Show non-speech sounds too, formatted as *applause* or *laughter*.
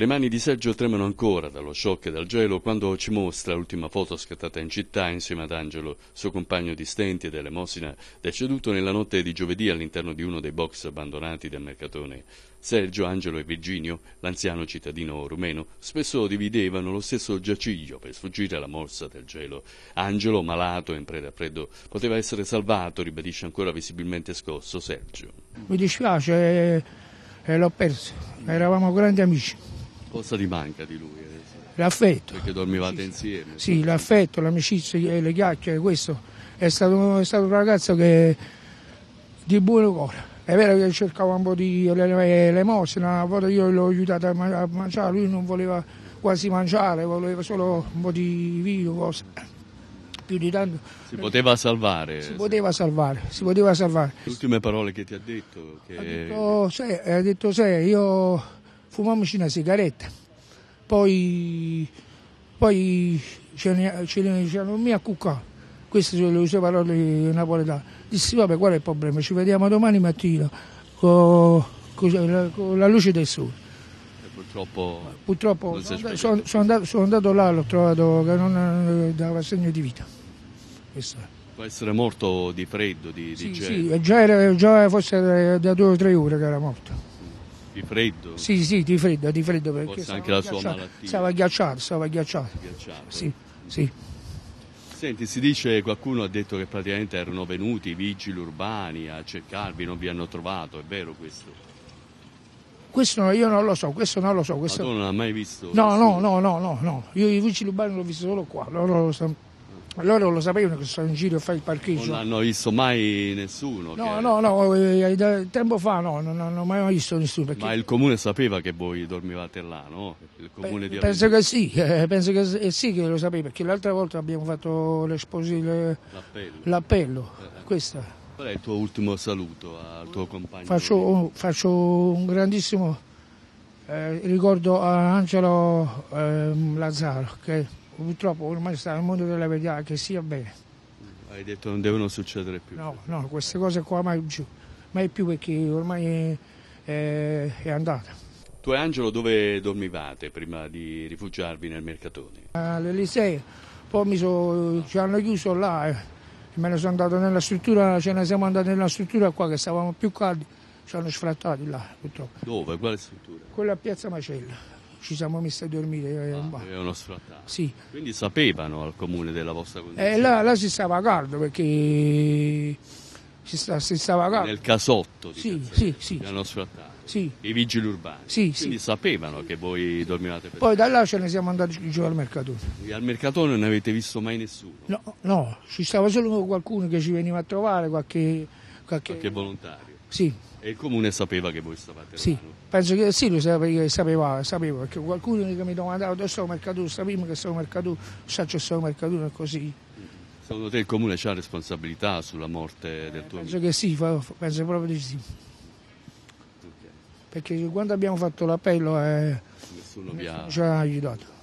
Le mani di Sergio tremano ancora dallo shock e dal gelo quando ci mostra l'ultima foto scattata in città insieme ad Angelo, suo compagno di stenti e dell'emosina, deceduto nella notte di giovedì all'interno di uno dei box abbandonati del mercatone. Sergio, Angelo e Virginio, l'anziano cittadino rumeno, spesso dividevano lo stesso giaciglio per sfuggire alla morsa del gelo. Angelo, malato e in preda a freddo, poteva essere salvato, ribadisce ancora visibilmente scosso Sergio. Mi dispiace e eh, eh, l'ho perso, eravamo grandi amici Cosa ti manca di lui? Adesso? Eh? L'affetto. Perché dormivate insieme? Sì, l'affetto, l'amicizia, eh, le chiacchiere, questo. È stato, è stato un ragazzo che di buono cuore. È vero che cercava un po' di l'emosina, una volta io l'ho aiutato a, mangiare, lui non voleva quasi mangiare, voleva solo un po' di vino, cose. Più di tanto. Si poteva salvare. Si poteva salvare, si poteva salvare. Le ultime parole che ti ha detto? Che... Ha detto, sì, ha detto, sei, io fumiamoci una sigaretta, poi, poi ce ne, dicevano, ne diciamo, mi accucca, queste sono le sue parole napoletane. Dissi, vabbè, qual è il problema? Ci vediamo domani mattina con, con, la, con la, luce del sole. E purtroppo, purtroppo sono, sono, andato, sono, andato, là, l'ho trovato che non eh, dava segno di vita. Può essere morto di freddo, di, di sì, sì, già, era, già forse da due o tre ore che era morto. Di freddo? Sì, sì, di freddo, di freddo perché Forse anche la sua malattia. Stava ghiacciato, stava ghiacciato. Ghiacciato. Sì, sì. Senti, si dice, qualcuno ha detto che praticamente erano venuti i vigili urbani a cercarvi, non vi hanno trovato, è vero questo? Questo io non lo so, questo non lo so. Questo... Ma tu non l'ha mai visto? No, no, no, no, no, no, io i vigili urbani l'ho visto solo qua, loro sono loro lo sapevano che sono in giro a fare il parcheggio. Non hanno visto mai nessuno? No, che... no, no, eh, tempo fa no, non hanno mai visto nessuno. Perché... Ma il comune sapeva che voi dormivate là, no? Pe *laughs* eh, penso, che sì, penso eh, che sì, che lo sapeva, perché l'altra volta abbiamo fatto l'appello. Eh, questa. Qual è il tuo ultimo saluto al tuo compagno? Faccio, faccio un grandissimo ricordo a Angelo ehm, Lazzaro che purtroppo ormai sta nel mondo della verità che sia bene. Hai detto non devono succedere più. No, no, queste cose qua mai più, mai più perché ormai è, è andata. Tu e Angelo dove dormivate prima di rifugiarvi nel mercatone? All'Eliseo, poi so, ci hanno chiuso là e eh. me ne sono andato nella struttura, ce ne siamo andati nella struttura qua che stavamo più caldi, ci hanno sfrattati là purtroppo. Dove? Quale struttura? Quella a Piazza Macella ci siamo messi a dormire. Eh, ah, avevano sfrattato. Sì. Quindi sapevano al comune della vostra condizione? Eh, là, là si stava a caldo perché si, sta, si stava a caldo. Nel casotto di sì, Cazzarello, sì, sì, hanno sfrattato? Sì. I vigili urbani? Sì, Quindi sì. sapevano che voi dormivate per Poi da là ce ne siamo andati giù al mercatone. E al mercatone non avete visto mai nessuno? No, no, ci stava solo qualcuno che ci veniva a trovare, qualche... Qualche, qualche volontario? Sì. E il comune sapeva che voi stavate sì. penso che sì, lo sapeva, sapeva, sapeva perché qualcuno che mi domandava dove sono mercato, sapevo che sono mercato, sa che sono mercato e così. Secondo te il comune ha responsabilità sulla morte eh, del tuo penso amico? Penso che sì, penso proprio di sì. Okay. Perché quando abbiamo fatto l'appello eh, nessuno vi ha aiutato.